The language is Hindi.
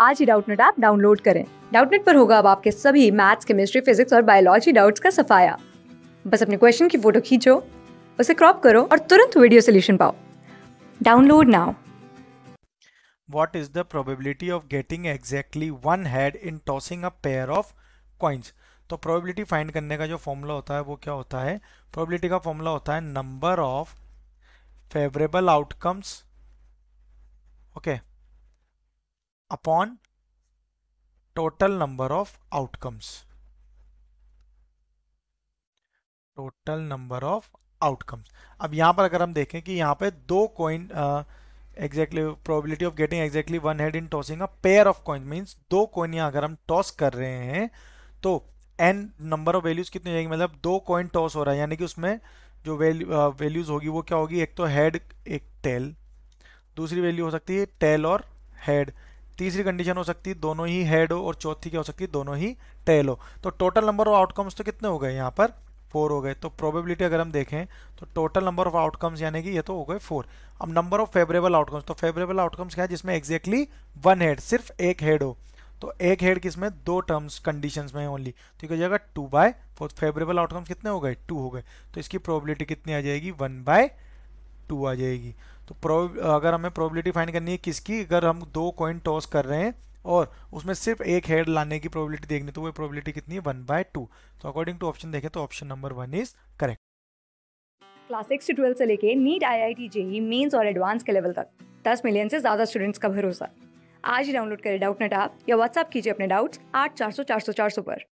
आज ही डाउटनेट ऐप डाउनलोड करें डाउटनेट पर होगा अब आपके सभी मैथ्स केमिस्ट्री फिजिक्स और बायोलॉजी डाउट्स का सफाया बस अपने क्वेश्चन की फोटो खींचो उसे क्रॉप करो और तुरंत वीडियो सोल्यूशन पाओ download now What is the probability of getting exactly one head in tossing a pair of coins? तो probability find करने का जो फॉर्मूला होता है वो क्या होता है probability का फॉर्मूला होता है number of favorable outcomes okay upon total number of outcomes total number of outcomes अब यहां पर अगर हम देखें कि यहां पे दो coin exactly probability of getting exactly one head in tossing a pair of coin means दो कॉइन अगर हम टॉस कर रहे हैं तो एन नंबर ऑफ वैल्यूज कितनी जाएगी मतलब दो कॉइन टॉस हो रहा है यानी कि उसमें जो वैल्यू वैल्यूज uh, होगी वो क्या होगी एक तो हेड एक टेल दूसरी वैल्यू हो सकती है टेल और हेड तीसरी कंडीशन हो सकती है दोनों ही हेड हो और चौथी क्या हो सकती है दोनों ही टेल हो तो टोटल नंबर ऑफ आउटकम्स तो कितने हो गए यहाँ पर फोर हो गए तो प्रोबेबिलिटी अगर हम देखें तो टोटल नंबर ऑफ आउटकम्स यानी कि ये तो हो गए फोर अब नंबर ऑफ फेवरेबल आउटकम्स तो फेवरेबल आउटकम्स क्या है जिसमें एक्जैक्टली वन हेड सिर्फ एक हेड हो तो एक हेड किसमें दो टर्म्स कंडीशन में ओनली तो हो जाएगा two by four favourable outcomes कितने हो गए टू हो गए तो इसकी प्रोबेबिलिटी कितनी आ जाएगी वन बाय टू आ जाएगी तो अगर हमें प्रोबेबिलिटी फाइंड करनी है किसकी अगर हम दो कॉइन टॉस कर रहे हैं और उसमें सिर्फ एक हेड लाने की प्रोबेबिलिटी देखनी तो वो प्रोबेबिलिटी कितनी है वन बाय टू तो अकॉर्डिंग टू ऑप्शन देखें तो option number one is correct class six से ट्वेल्थ से लेके NEET I I T JEE mains और एडवांस के लेवल तक दस मिलियन से ज़्यादा स्टूडेंट्स का भरोसा आज ही डाउनलोड करें डाउट नेट आप या व्हाट्सअप कीजिए अपने डाउट्स आठ चार सौ चार सौ चार सौ पर